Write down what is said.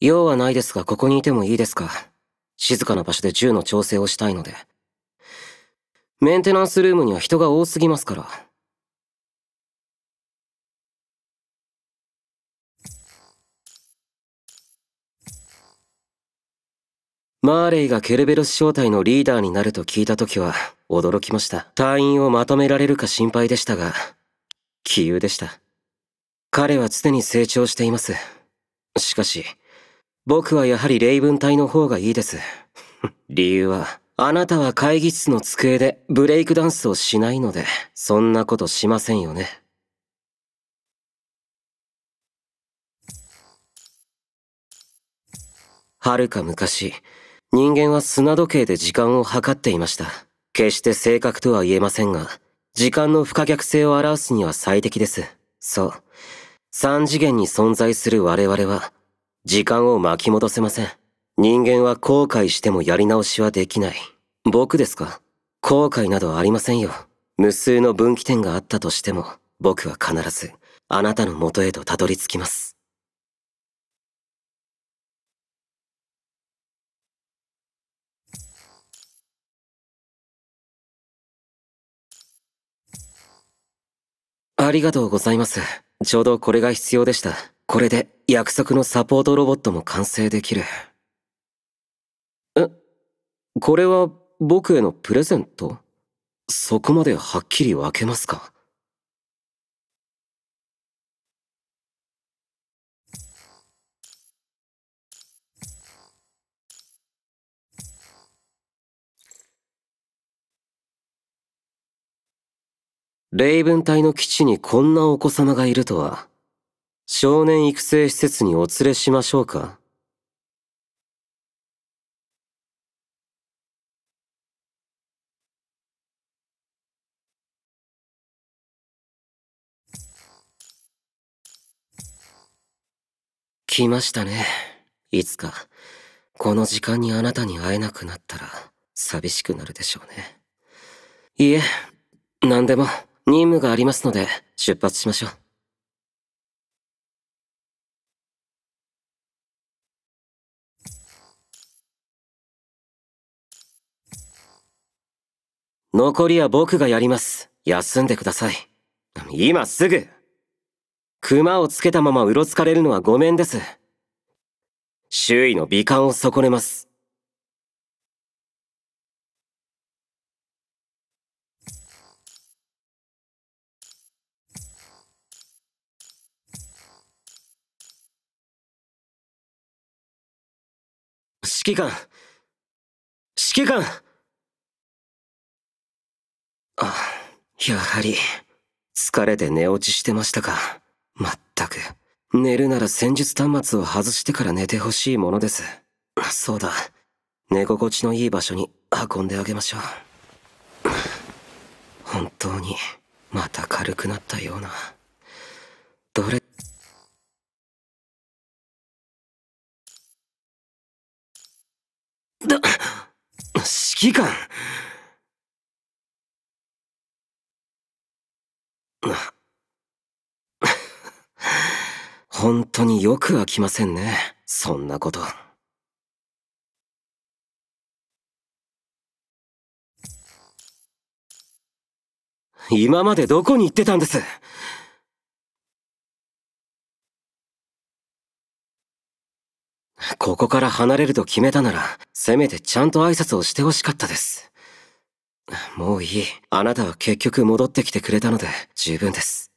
用はないですがここにいてもいいですか静かな場所で銃の調整をしたいのでメンテナンスルームには人が多すぎますからマーレイがケルベロス小隊のリーダーになると聞いた時は驚きました隊員をまとめられるか心配でしたが杞憂でした彼は常に成長していますしかし僕はやはり霊文体の方がいいです。理由は、あなたは会議室の机でブレイクダンスをしないので、そんなことしませんよね。はるか昔、人間は砂時計で時間を計っていました。決して正確とは言えませんが、時間の不可逆性を表すには最適です。そう。三次元に存在する我々は、時間を巻き戻せません。人間は後悔してもやり直しはできない。僕ですか後悔などありませんよ。無数の分岐点があったとしても、僕は必ず、あなたの元へとたどり着きます。ありがとうございます。ちょうどこれが必要でした。これで約束のサポートロボットも完成できる。えこれは僕へのプレゼントそこまではっきり分けますかレイブン隊の基地にこんなお子様がいるとは少年育成施設にお連れしましょうか。来ましたね。いつか、この時間にあなたに会えなくなったら、寂しくなるでしょうね。いいえ、何でも任務がありますので、出発しましょう。残りは僕がやります。休んでください。今すぐ熊をつけたままうろつかれるのはごめんです。周囲の美観を損ねます。指揮官指揮官あ、やはり、疲れて寝落ちしてましたか。まったく。寝るなら戦術端末を外してから寝てほしいものです。そうだ。寝心地のいい場所に運んであげましょう。本当に、また軽くなったような。どれ、だ、指揮官本当によく飽きませんねそんなこと今までどこに行ってたんですここから離れると決めたならせめてちゃんと挨拶をしてほしかったですもういい。あなたは結局戻ってきてくれたので十分です。